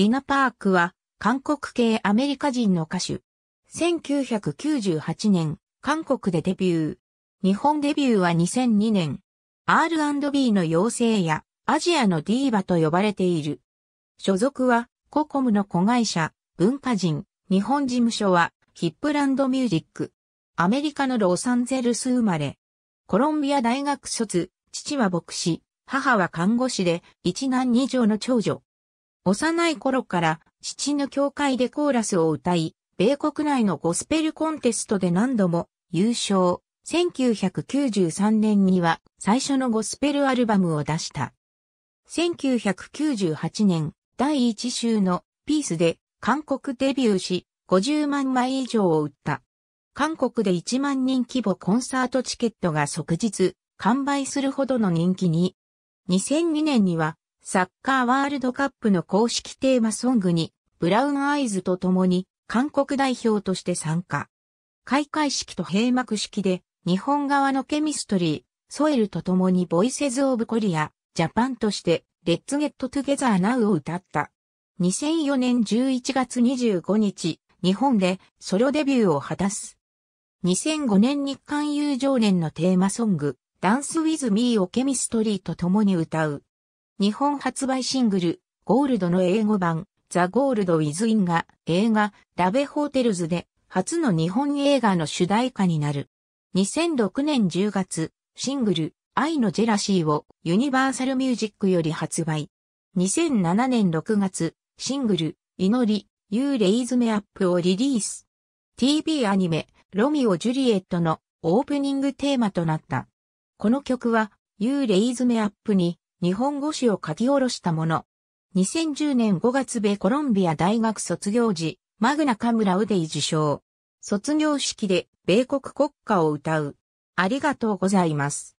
ディナ・パークは、韓国系アメリカ人の歌手。1998年、韓国でデビュー。日本デビューは2002年。R&B の妖精やアジアのディーバと呼ばれている。所属はココムの子会社、文化人、日本事務所はヒップランドミュージック。アメリカのロサンゼルス生まれ。コロンビア大学卒、父は牧師、母は看護師で、一男二女の長女。幼い頃から父の教会でコーラスを歌い、米国内のゴスペルコンテストで何度も優勝。1993年には最初のゴスペルアルバムを出した。1998年第1週のピースで韓国デビューし50万枚以上を売った。韓国で1万人規模コンサートチケットが即日完売するほどの人気に。2002年にはサッカーワールドカップの公式テーマソングに、ブラウンアイズと共に、韓国代表として参加。開会式と閉幕式で、日本側のケミストリー、ソエルと共にボイセズ・オブ・コリア、ジャパンとして、レッツ・ゲット・トゥゲザー・ナウを歌った。2004年11月25日、日本でソロデビューを果たす。2005年日韓友情年のテーマソング、ダンス・ウィズ・ミーをケミストリーと共に歌う。日本発売シングル、ゴールドの英語版、ザ・ゴールド・ウィズ・インが映画、ラベ・ホテルズで初の日本映画の主題歌になる。2006年10月、シングル、愛のジェラシーをユニバーサルミュージックより発売。2007年6月、シングル、祈り、ユーレイズメアップをリリース。TV アニメ、ロミオ・ジュリエットのオープニングテーマとなった。この曲は、ユーレイズメアップに日本語詞を書き下ろしたもの。2010年5月米コロンビア大学卒業時、マグナカムラウデイ受賞。卒業式で米国国歌を歌う。ありがとうございます。